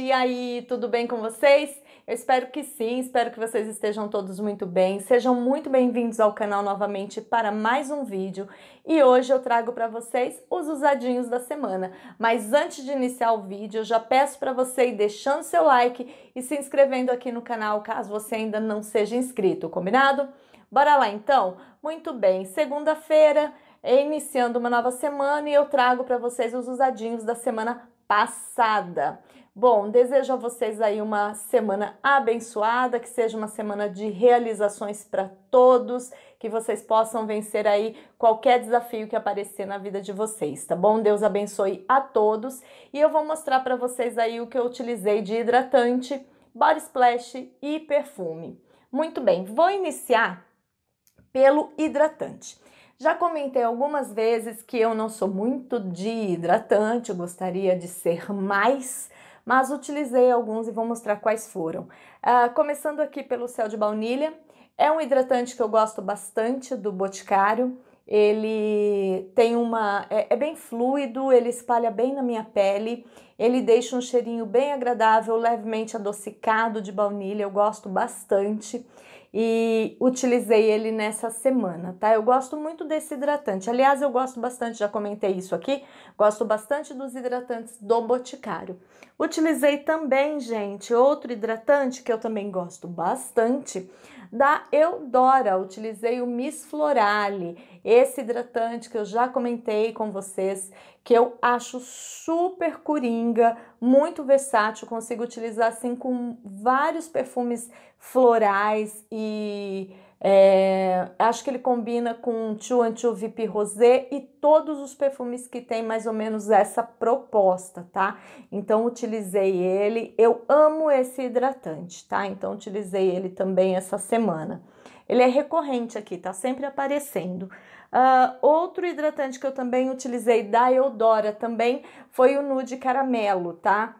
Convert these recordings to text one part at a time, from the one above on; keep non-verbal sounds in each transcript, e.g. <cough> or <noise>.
E aí, tudo bem com vocês? Eu espero que sim, espero que vocês estejam todos muito bem. Sejam muito bem-vindos ao canal novamente para mais um vídeo. E hoje eu trago para vocês os usadinhos da semana. Mas antes de iniciar o vídeo, eu já peço para você ir deixando seu like e se inscrevendo aqui no canal, caso você ainda não seja inscrito, combinado? Bora lá então? Muito bem, segunda-feira, é iniciando uma nova semana e eu trago para vocês os usadinhos da semana passada. Bom, desejo a vocês aí uma semana abençoada, que seja uma semana de realizações para todos, que vocês possam vencer aí qualquer desafio que aparecer na vida de vocês, tá bom? Deus abençoe a todos e eu vou mostrar para vocês aí o que eu utilizei de hidratante, body splash e perfume. Muito bem, vou iniciar pelo hidratante. Já comentei algumas vezes que eu não sou muito de hidratante, eu gostaria de ser mais, mas utilizei alguns e vou mostrar quais foram. Uh, começando aqui pelo céu de baunilha, é um hidratante que eu gosto bastante do Boticário. Ele tem uma. É, é bem fluido, ele espalha bem na minha pele, ele deixa um cheirinho bem agradável, levemente adocicado de baunilha, eu gosto bastante e utilizei ele nessa semana, tá? Eu gosto muito desse hidratante. Aliás, eu gosto bastante, já comentei isso aqui, gosto bastante dos hidratantes do Boticário. Utilizei também, gente, outro hidratante que eu também gosto bastante da Eudora. Utilizei o Miss Florale, esse hidratante que eu já comentei com vocês, que eu acho super coringa, muito versátil, consigo utilizar assim com vários perfumes florais e é, acho que ele combina com Tio Chu VIP Rosé e todos os perfumes que tem mais ou menos essa proposta, tá? Então utilizei ele. Eu amo esse hidratante, tá? Então utilizei ele também essa semana. Ele é recorrente aqui, tá sempre aparecendo. Uh, outro hidratante que eu também utilizei da Eudora também foi o Nude Caramelo, tá?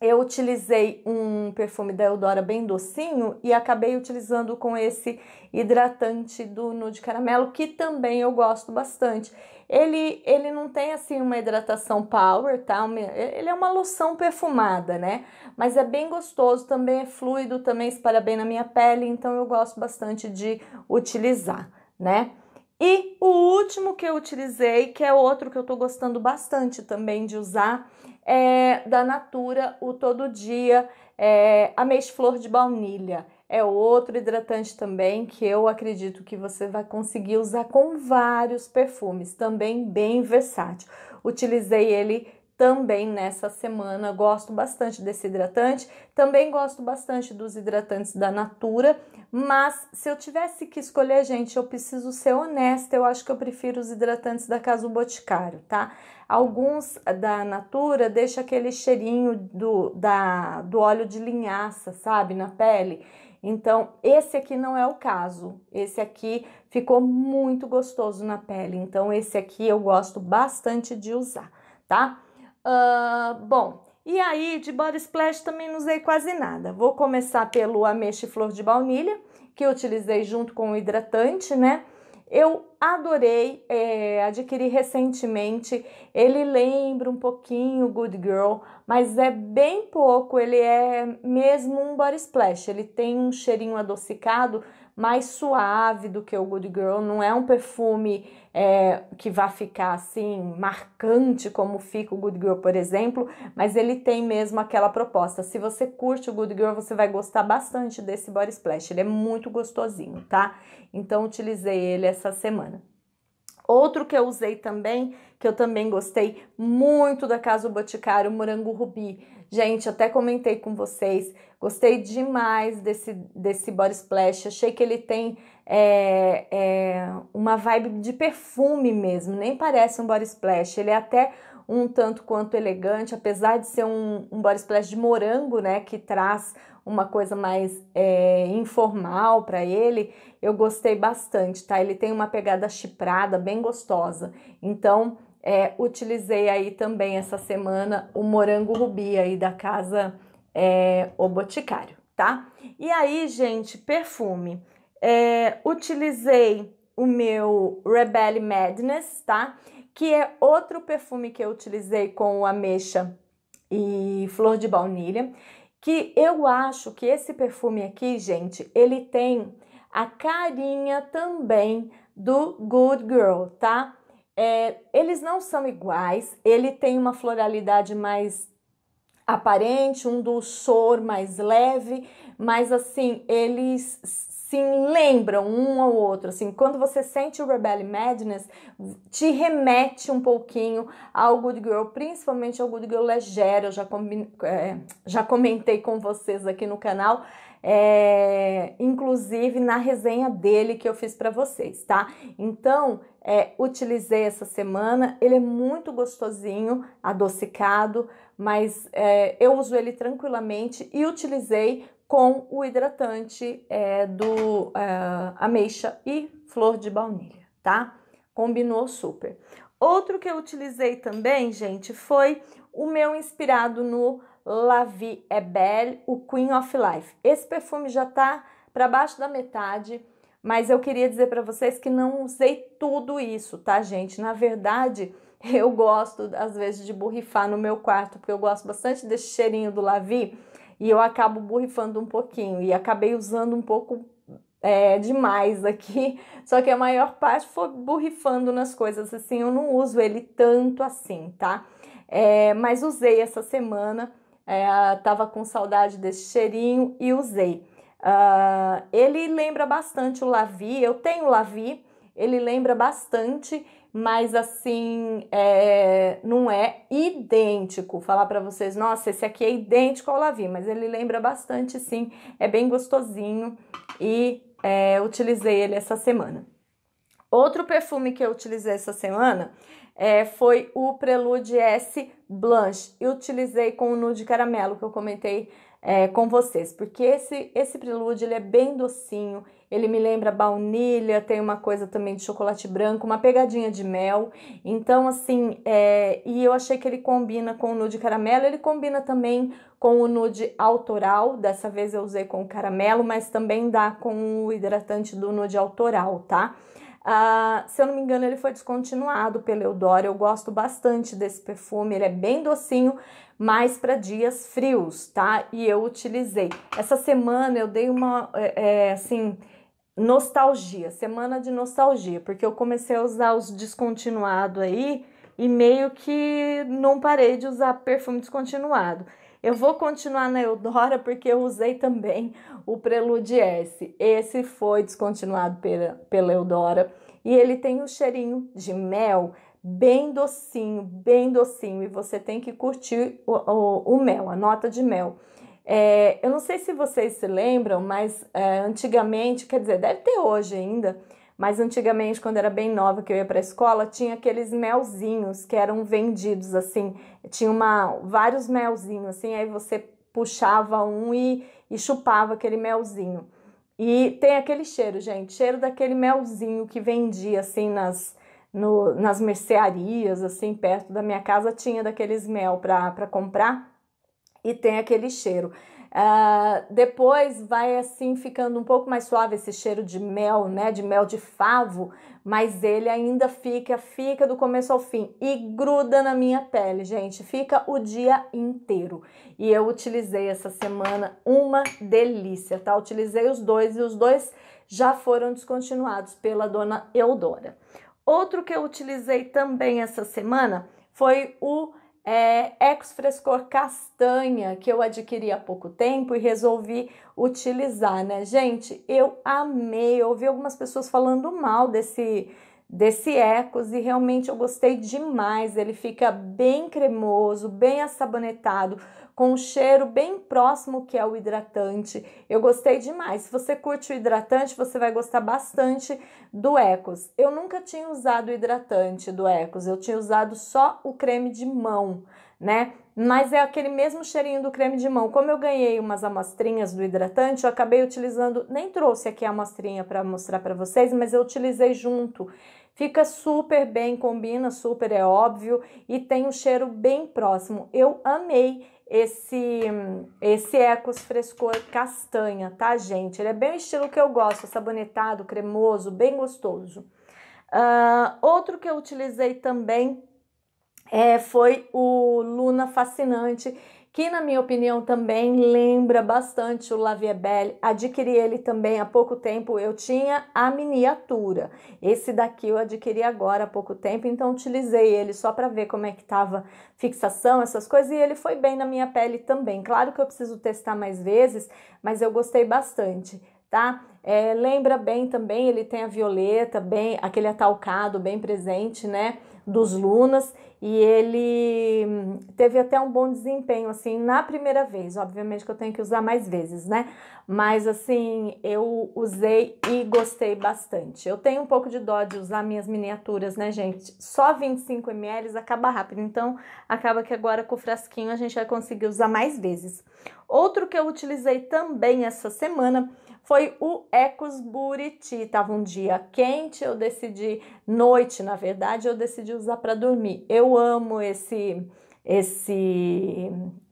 eu utilizei um perfume da Eudora bem docinho e acabei utilizando com esse hidratante do Nude Caramelo, que também eu gosto bastante. Ele, ele não tem assim uma hidratação power, tá? Ele é uma loção perfumada, né? Mas é bem gostoso, também é fluido, também espalha bem na minha pele, então eu gosto bastante de utilizar, né? E o último que eu utilizei, que é outro que eu tô gostando bastante também de usar, é, da Natura, o Todo Dia, é, a Flor de Baunilha. É outro hidratante também que eu acredito que você vai conseguir usar com vários perfumes, também bem versátil. Utilizei ele também nessa semana. Gosto bastante desse hidratante, também gosto bastante dos hidratantes da Natura, mas se eu tivesse que escolher, gente, eu preciso ser honesta, eu acho que eu prefiro os hidratantes da Casa Boticário, tá? Alguns da Natura deixa aquele cheirinho do, da, do óleo de linhaça, sabe, na pele. Então, esse aqui não é o caso. Esse aqui ficou muito gostoso na pele. Então, esse aqui eu gosto bastante de usar, tá? Uh, bom, e aí de body splash também não usei quase nada. Vou começar pelo ameixa flor de baunilha, que eu utilizei junto com o hidratante, né? Eu adorei, é, adquiri recentemente. Ele lembra um pouquinho Good Girl, mas é bem pouco. Ele é mesmo um body splash. Ele tem um cheirinho adocicado mais suave do que o Good Girl, não é um perfume é, que vai ficar assim marcante como fica o Good Girl, por exemplo, mas ele tem mesmo aquela proposta. Se você curte o Good Girl, você vai gostar bastante desse Body Splash, ele é muito gostosinho, tá? Então utilizei ele essa semana. Outro que eu usei também, que eu também gostei muito da Casa Boticário, Morango Rubi. Gente, até comentei com vocês, gostei demais desse, desse Body Splash. Achei que ele tem é, é, uma vibe de perfume mesmo, nem parece um Body Splash. Ele é até um tanto quanto elegante, apesar de ser um, um body splash de morango, né, que traz uma coisa mais é, informal para ele, eu gostei bastante, tá? Ele tem uma pegada chiprada, bem gostosa. Então, é, utilizei aí também essa semana o morango rubi aí da casa é, O Boticário, tá? E aí, gente, perfume. utilizei o meu Rebel Madness, tá? que é outro perfume que eu utilizei com ameixa e flor de baunilha, que eu acho que esse perfume aqui, gente, ele tem a carinha também do Good Girl, tá? É, eles não são iguais, ele tem uma floralidade mais aparente, um dulçor mais leve, mas assim, eles se lembram um ao outro. Assim, quando você sente o Rebel Madness, te remete um pouquinho ao Good Girl, principalmente ao Good Girl Legero. Eu já, é, já comentei com vocês aqui no canal. É, inclusive na resenha dele que eu fiz para vocês, tá? Então, é, utilizei essa semana, ele é muito gostosinho, adocicado, mas é, eu uso ele tranquilamente e utilizei com o hidratante é, do é, ameixa e flor de baunilha, tá? Combinou super. Outro que eu utilizei também, gente, foi o meu inspirado no La Vie est Belle, o Queen of Life. Esse perfume já tá para baixo da metade, mas eu queria dizer para vocês que não usei tudo isso, tá, gente? Na verdade, <laughs> Eu gosto, às vezes, de borrifar no meu quarto, porque eu gosto bastante desse cheirinho do Lavi e eu acabo borrifando um pouquinho. E acabei usando um pouco é, demais aqui, <laughs> só que a maior parte foi borrifando nas coisas, assim, eu não uso ele tanto assim, tá? É, mas usei essa semana, é, tava com saudade desse cheirinho e usei. Uh, ele lembra bastante o Lavi, eu tenho o Lavi, ele lembra bastante mas assim é, não é idêntico. Falar para vocês, nossa, esse aqui é idêntico ao Lavi, mas ele lembra bastante, sim, é bem gostosinho e é, utilizei ele essa semana. Outro perfume que eu utilizei essa semana é, foi o Prelude S Blanche. Eu utilizei com o nude caramelo que eu comentei é, com vocês, porque esse, esse prelúdio ele é bem docinho, ele me lembra baunilha, tem uma coisa também de chocolate branco, uma pegadinha de mel. Então, assim, é, e eu achei que ele combina com o nude caramelo, ele combina também com o nude autoral. Dessa vez eu usei com o caramelo, mas também dá com o hidratante do nude autoral, tá? Uh, se eu não me engano, ele foi descontinuado pelo Eudora. Eu gosto bastante desse perfume, ele é bem docinho, mas para dias frios, tá? E eu utilizei. Essa semana eu dei uma, é, é assim, nostalgia, semana de nostalgia, porque eu comecei a usar os descontinuados aí e meio que não parei de usar perfume descontinuado. Eu vou continuar na Eudora porque eu usei também o Prelude S. Esse foi descontinuado pela, pela Eudora e ele tem um cheirinho de mel bem docinho, bem docinho e você tem que curtir o, o, o mel, a nota de mel. É, eu não sei se vocês se lembram, mas é, antigamente, quer dizer, deve ter hoje ainda, mas antigamente, quando era bem nova que eu ia para a escola, tinha aqueles melzinhos que eram vendidos assim. Tinha uma, vários melzinhos assim, aí você puxava um e, e chupava aquele melzinho. E tem aquele cheiro, gente, cheiro daquele melzinho que vendia assim nas no, nas mercearias, assim, perto da minha casa tinha daqueles mel para comprar e tem aquele cheiro. Uh, depois vai assim ficando um pouco mais suave esse cheiro de mel, né? De mel de favo, mas ele ainda fica, fica do começo ao fim e gruda na minha pele, gente. Fica o dia inteiro. E eu utilizei essa semana uma delícia, tá? Utilizei os dois e os dois já foram descontinuados pela dona Eudora. Outro que eu utilizei também essa semana foi o é, Ex Frescor Castanha, que eu adquiri há pouco tempo e resolvi utilizar, né? Gente, eu amei, eu ouvi algumas pessoas falando mal desse desse Ecos e realmente eu gostei demais. Ele fica bem cremoso, bem assabonetado, com um cheiro bem próximo que é o hidratante. Eu gostei demais. Se você curte o hidratante, você vai gostar bastante do Ecos. Eu nunca tinha usado o hidratante do Ecos, eu tinha usado só o creme de mão, né? mas é aquele mesmo cheirinho do creme de mão. Como eu ganhei umas amostrinhas do hidratante, eu acabei utilizando, nem trouxe aqui a amostrinha para mostrar para vocês, mas eu utilizei junto. Fica super bem, combina super, é óbvio, e tem um cheiro bem próximo. Eu amei esse esse Ecos Frescor Castanha, tá, gente? Ele é bem o estilo que eu gosto, sabonetado, cremoso, bem gostoso. Uh, outro que eu utilizei também é, foi o Luna Fascinante, que na minha opinião também lembra bastante o Laviebel Adquiri ele também há pouco tempo, eu tinha a miniatura. Esse daqui eu adquiri agora há pouco tempo, então utilizei ele só para ver como é que tava fixação, essas coisas, e ele foi bem na minha pele também. Claro que eu preciso testar mais vezes, mas eu gostei bastante tá? É, lembra bem também, ele tem a violeta, bem aquele atalcado bem presente, né? dos Lunas e ele hum, teve até um bom desempenho assim na primeira vez. Obviamente que eu tenho que usar mais vezes, né? Mas assim, eu usei e gostei bastante. Eu tenho um pouco de dó de usar minhas miniaturas, né, gente? Só 25 ml acaba rápido, então acaba que agora com o frasquinho a gente vai conseguir usar mais vezes. Outro que eu utilizei também essa semana foi o Ecos Buriti. Tava um dia quente, eu decidi, noite na verdade, eu decidi usar para dormir. Eu amo esse esse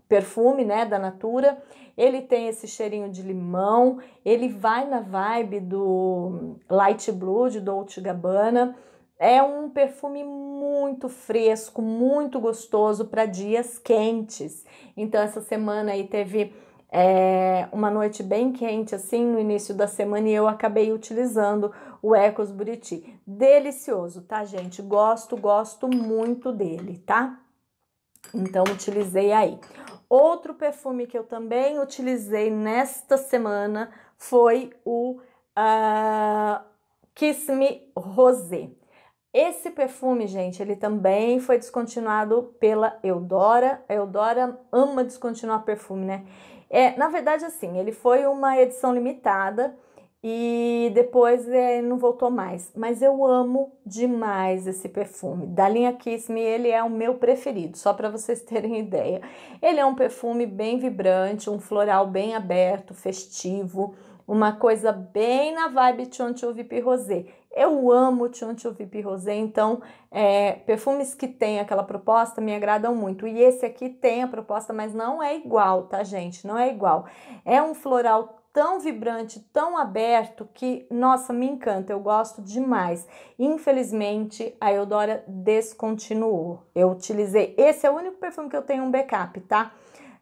perfume, né, da Natura. Ele tem esse cheirinho de limão, ele vai na vibe do Light Blue de Dolce Gabbana. É um perfume muito fresco, muito gostoso para dias quentes. Então essa semana aí teve é, uma noite bem quente, assim, no início da semana, e eu acabei utilizando o Ecos Buriti. Delicioso, tá, gente? Gosto, gosto muito dele, tá? Então, utilizei aí. Outro perfume que eu também utilizei nesta semana foi o uh, Kiss Me Rosé. Esse perfume, gente, ele também foi descontinuado pela Eudora. A Eudora ama descontinuar perfume, né? É, na verdade, assim, ele foi uma edição limitada e depois é, não voltou mais. Mas eu amo demais esse perfume. Da linha Kiss Me, ele é o meu preferido, só para vocês <laughs> terem ideia. Ele é um perfume bem vibrante, um floral bem aberto, festivo, uma coisa bem na vibe Chonchou Vip Rosé. Eu amo Chantil VIP Rosé, então é, perfumes que têm aquela proposta me agradam muito. E esse aqui tem a proposta, mas não é igual, tá, gente? Não é igual. É um floral tão vibrante, tão aberto que, nossa, me encanta, eu gosto demais. Infelizmente, a Eudora descontinuou. Eu utilizei, esse é o único perfume que eu tenho um backup, tá?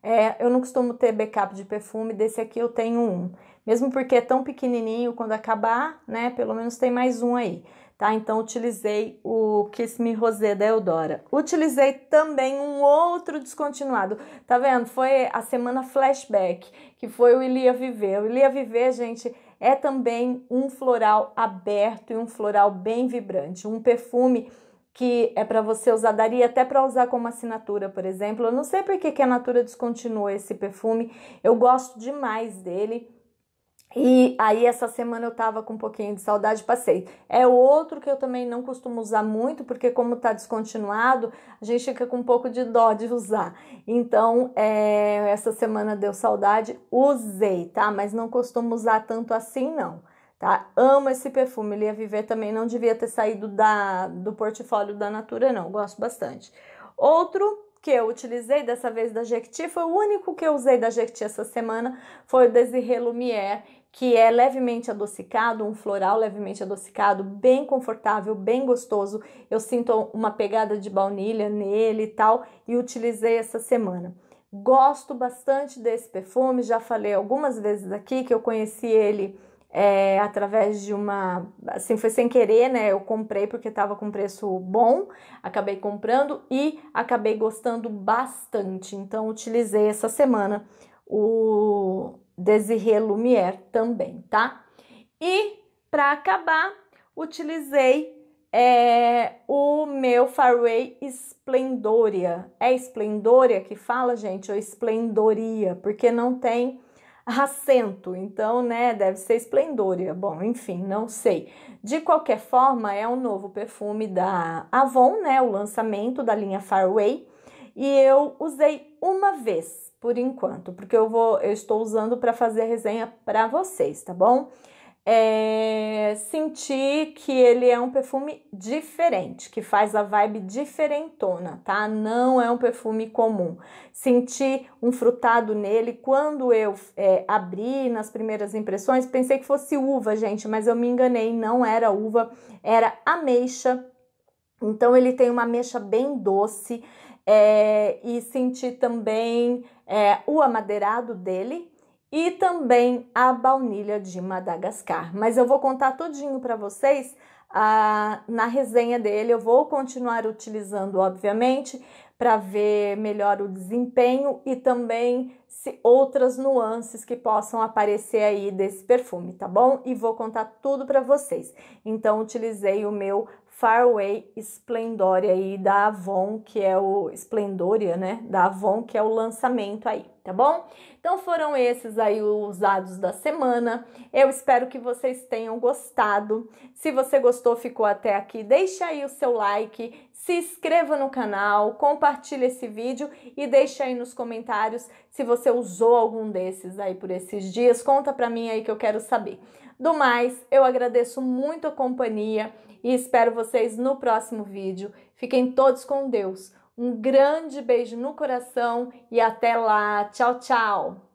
É, eu não costumo ter backup de perfume, desse aqui eu tenho um mesmo porque é tão pequenininho, quando acabar, né, pelo menos tem mais um aí, tá? Então, utilizei o Kiss Me Rosé da Eudora. Utilizei também um outro descontinuado, tá vendo? Foi a semana flashback, que foi o Ilia Viver. O Ilia Viver, gente, é também um floral aberto e um floral bem vibrante, um perfume que é para você usar, daria até para usar como assinatura, por exemplo. Eu não sei porque que a Natura descontinuou esse perfume, eu gosto demais dele. E aí essa semana eu tava com um pouquinho de saudade, passei. É outro que eu também não costumo usar muito, porque como tá descontinuado, a gente fica com um pouco de dó de usar. Então, é, essa semana deu saudade, usei, tá? Mas não costumo usar tanto assim, não. Tá? Amo esse perfume, ele ia viver também, não devia ter saído da, do portfólio da Natura, não, gosto bastante. Outro que eu utilizei dessa vez da Jequiti, foi o único que eu usei da Jequiti essa semana, foi o Desiré Lumière, que é levemente adocicado, um floral levemente adocicado, bem confortável, bem gostoso. Eu sinto uma pegada de baunilha nele e tal, e utilizei essa semana. Gosto bastante desse perfume, já falei algumas vezes aqui que eu conheci ele é, através de uma. Assim, foi sem querer, né? Eu comprei porque estava com preço bom, acabei comprando e acabei gostando bastante. Então, utilizei essa semana o, Desiré Lumière também, tá? E para acabar, utilizei é, o meu Farway Esplendoria. É Esplendoria que fala, gente, ou Esplendoria, porque não tem acento, então, né, deve ser Esplendoria. Bom, enfim, não sei. De qualquer forma, é um novo perfume da Avon, né, o lançamento da linha Farway e eu usei uma vez por enquanto, porque eu vou, eu estou usando para fazer resenha para vocês, tá bom? É, senti que ele é um perfume diferente, que faz a vibe diferentona, tá? Não é um perfume comum. Senti um frutado nele quando eu é, abri nas primeiras impressões, pensei que fosse uva, gente, mas eu me enganei, não era uva, era ameixa. Então ele tem uma ameixa bem doce, é, e sentir também é, o amadeirado dele e também a baunilha de Madagascar. Mas eu vou contar tudinho para vocês ah, na resenha dele. Eu vou continuar utilizando, obviamente, para ver melhor o desempenho e também se outras nuances que possam aparecer aí desse perfume, tá bom? E vou contar tudo para vocês. Então utilizei o meu Faraway Splendoria aí da Avon, que é o Splendoria, né? Da Avon, que é o lançamento aí tá bom? Então foram esses aí os dados da semana. Eu espero que vocês tenham gostado. Se você gostou, ficou até aqui, deixa aí o seu like, se inscreva no canal, compartilhe esse vídeo e deixa aí nos comentários se você usou algum desses aí por esses dias. Conta pra mim aí que eu quero saber. Do mais, eu agradeço muito a companhia e espero vocês no próximo vídeo. Fiquem todos com Deus. Um grande beijo no coração e até lá. Tchau, tchau!